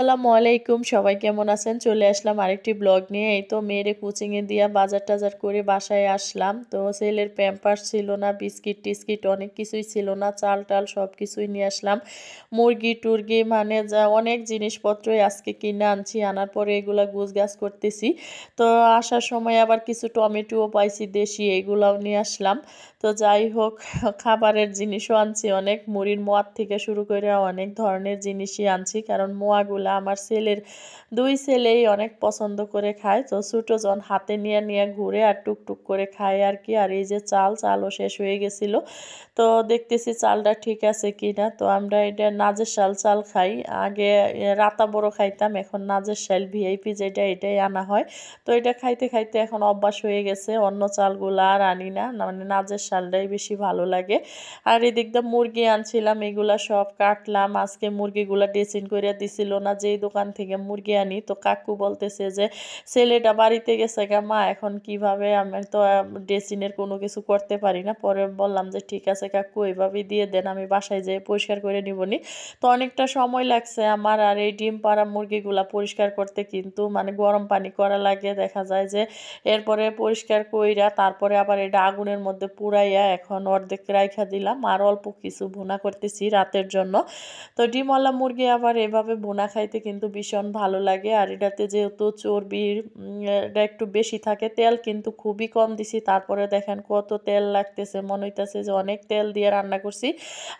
আসসালামু আলাইকুম সবাই কেমন আছেন চলে আসলাম আরেকটি ব্লগ নিয়ে এই তো মেয়েরে কোচিংয়ে দিয়া বাজার টাজার করে বাসায় আসলাম তো সেলের প্যাম্পার ছিল না বিস্কিট টিস্কিট অনেক কিছুই ছিল না চাল টাল সব কিছুই নিয়ে আসলাম মুরগি টুরগি মানে যা অনেক জিনিসপত্রই আজকে কিনে আনছি আনার পরে এগুলো গুজ গাছ করতেছি তো আসার সময় আবার কিছু টমেটোও পাইছি দেশি এগুলাও নিয়ে আসলাম তো যাই হোক খাবারের জিনিসও আনছি অনেক মুড়ির মোয়ার থেকে শুরু করে অনেক ধরনের জিনিসই আনছি কারণ মোয়াগুলো মাসাল্লাহ আমার ছেলের দুই ছেলেই অনেক পছন্দ করে খায় তো ছোটোজন হাতে নিয়ে নিয়ে ঘুরে আর টুকটুক করে খায় আর কি আর এই যে চাল চালও শেষ হয়ে গেছিল তো দেখতেছি চালটা ঠিক আছে কি না তো আমরা এটা নাজের শাল চাল খাই আগে রাতা বড় খাইতাম এখন নাজের শাল ভিআইপি যেটা এটাই আনা হয় তো এটা খাইতে খাইতে এখন অভ্যাস হয়ে গেছে অন্য চালগুলো আর আনি না মানে নাজের শালটাই বেশি ভালো লাগে আর এদিক দিয়ে মুরগি আনছিলাম এগুলা সব কাটলাম আজকে মুরগিগুলা ডেসিন করে দিছিল না যেই দোকান থেকে মুরগি আনি তো কাকু বলতেছে যে ছেলেটা বাড়িতে গেছে গা মা এখন কিভাবে আমি তো ড্রেসিনের কোনো কিছু করতে পারি না পরে বললাম যে ঠিক আছে কাকু এইভাবেই দিয়ে দেন আমি বাসায় যেয়ে পরিষ্কার করে নিবনি তো অনেকটা সময় লাগছে আমার আর এই ডিম পাড়া মুরগিগুলা পরিষ্কার করতে কিন্তু মানে গরম পানি করা লাগে দেখা যায় যে এরপরে পরিষ্কার কইরা তারপরে আবার এটা আগুনের মধ্যে পুরাইয়া এখন অর্ধেক রাইখা দিলাম আর অল্প কিছু ভুনা করতেছি রাতের জন্য তো ডিমওয়ালা মুরগি আবার এভাবে ভুনা খাই খাইতে কিন্তু ভীষণ ভালো লাগে আর এটাতে যেহেতু চর্বির একটু বেশি থাকে তেল কিন্তু খুবই কম দিছি তারপরে দেখেন কত তেল লাগতেছে মনে হইতেছে যে অনেক তেল দিয়ে রান্না করছি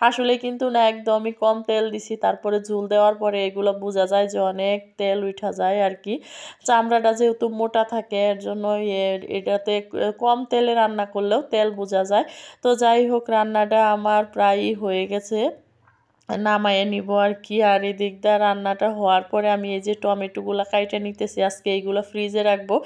আসলে কিন্তু না একদমই কম তেল দিছি তারপরে ঝুল দেওয়ার পরে এগুলো বোঝা যায় যে অনেক তেল উঠা যায় আর কি চামড়াটা যেহেতু মোটা থাকে এর জন্য এটাতে কম তেলে রান্না করলেও তেল বোঝা যায় তো যাই হোক রান্নাটা আমার প্রায়ই হয়ে গেছে নামাইয়ে নিব আর কি আর এদিক দিয়ে রান্নাটা হওয়ার পরে আমি এই যে টমেটোগুলো কাইটে নিতেছি আজকে এইগুলো ফ্রিজে রাখবো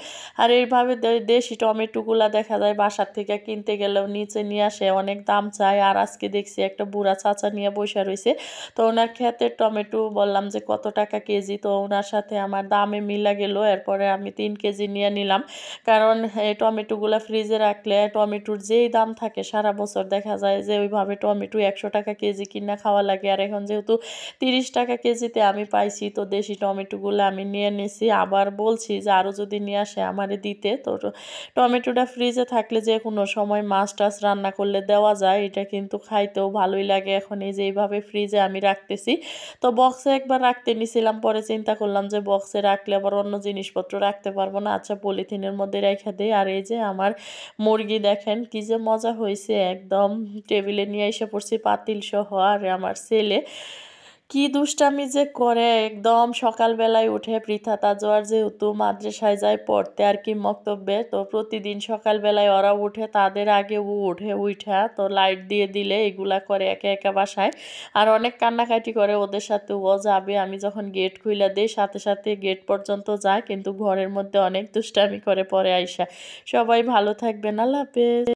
আর এইভাবে দেশি টমেটোগুলো দেখা যায় বাসার থেকে কিনতে গেলেও নিচে নিয়ে আসে অনেক দাম চায় আর আজকে দেখছি একটা বুড়া চাচা নিয়ে বসে রয়েছে তো ওনার ক্ষেতের টমেটো বললাম যে কত টাকা কেজি তো ওনার সাথে আমার দামে মিলা গেল এরপরে আমি তিন কেজি নিয়ে নিলাম কারণ এই টমেটোগুলো ফ্রিজে রাখলে টমেটোর যেই দাম থাকে সারা বছর দেখা যায় যে ওইভাবে টমেটো একশো টাকা কেজি কিনা খাওয়া লাগে আর এখন যেহেতু তিরিশ টাকা কেজিতে আমি পাইছি তো দেশি টমেটোগুলো আমি নিয়ে নিছি আবার বলছি যে আরও যদি নিয়ে আসে আমারে দিতে তো টমেটোটা ফ্রিজে থাকলে যে কোনো সময় মাছ টাছ রান্না করলে দেওয়া যায় এটা কিন্তু খাইতেও ভালোই লাগে এখন এই যে এইভাবে ফ্রিজে আমি রাখতেছি তো বক্সে একবার রাখতে নিছিলাম পরে চিন্তা করলাম যে বক্সে রাখলে আবার অন্য জিনিসপত্র রাখতে পারবো না আচ্ছা পলিথিনের মধ্যে রেখে দেয় আর এই যে আমার মুরগি দেখেন কি যে মজা হয়েছে একদম টেবিলে নিয়ে এসে পড়ছি পাতিল সহ আর আমার সে পেলে কি দুষ্টামি যে করে একদম সকালবেলায় উঠে পৃথা তাজোয়ার যেহেতু মাদ্রাসায় যায় পড়তে আর কি মক্তব্যে তো প্রতিদিন সকালবেলায় ওরা উঠে তাদের আগে ও উঠে উঠা তো লাইট দিয়ে দিলে এগুলা করে একে একা বাসায় আর অনেক কান্নাকাটি করে ওদের সাথে ও যাবে আমি যখন গেট খুইলা দিই সাথে সাথে গেট পর্যন্ত যায় কিন্তু ঘরের মধ্যে অনেক দুষ্টামি করে পরে আইসা সবাই ভালো থাকবেন আল্লাহ হাফেজ